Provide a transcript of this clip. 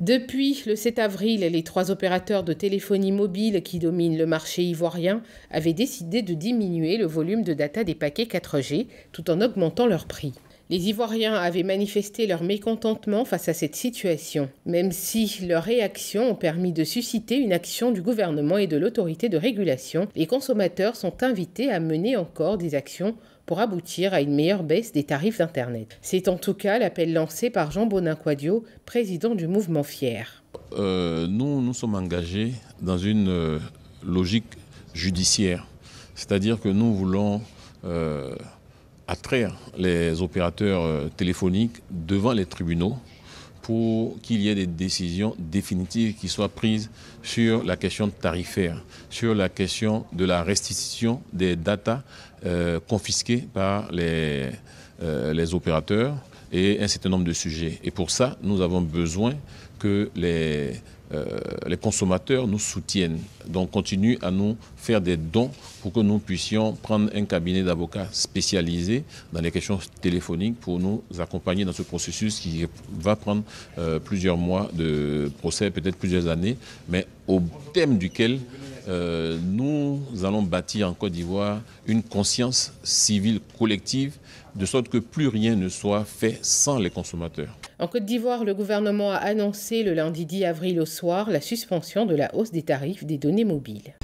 Depuis le 7 avril, les trois opérateurs de téléphonie mobile qui dominent le marché ivoirien avaient décidé de diminuer le volume de data des paquets 4G tout en augmentant leur prix. Les Ivoiriens avaient manifesté leur mécontentement face à cette situation, même si leurs réactions ont permis de susciter une action du gouvernement et de l'autorité de régulation. Les consommateurs sont invités à mener encore des actions pour aboutir à une meilleure baisse des tarifs d'Internet. C'est en tout cas l'appel lancé par Jean Bonin Quadio, président du mouvement FIER. Euh, nous, nous sommes engagés dans une euh, logique judiciaire, c'est-à-dire que nous voulons... Euh, attraire les opérateurs euh, téléphoniques devant les tribunaux pour qu'il y ait des décisions définitives qui soient prises sur la question tarifaire, sur la question de la restitution des datas euh, confisquées par les, euh, les opérateurs et un certain nombre de sujets. Et pour ça, nous avons besoin que les, euh, consommateurs nous soutiennent. Donc continuent à nous faire des dons pour que nous puissions prendre un cabinet d'avocats spécialisé dans les questions téléphoniques pour nous accompagner dans ce processus qui va prendre euh, plusieurs mois de procès, peut-être plusieurs années, mais au thème duquel euh, nous allons bâtir en Côte d'Ivoire une conscience civile collective de sorte que plus rien ne soit fait sans les consommateurs. En Côte d'Ivoire, le gouvernement a annoncé le lundi 10 avril au soir la suspension de la hausse des tarifs des données mobiles.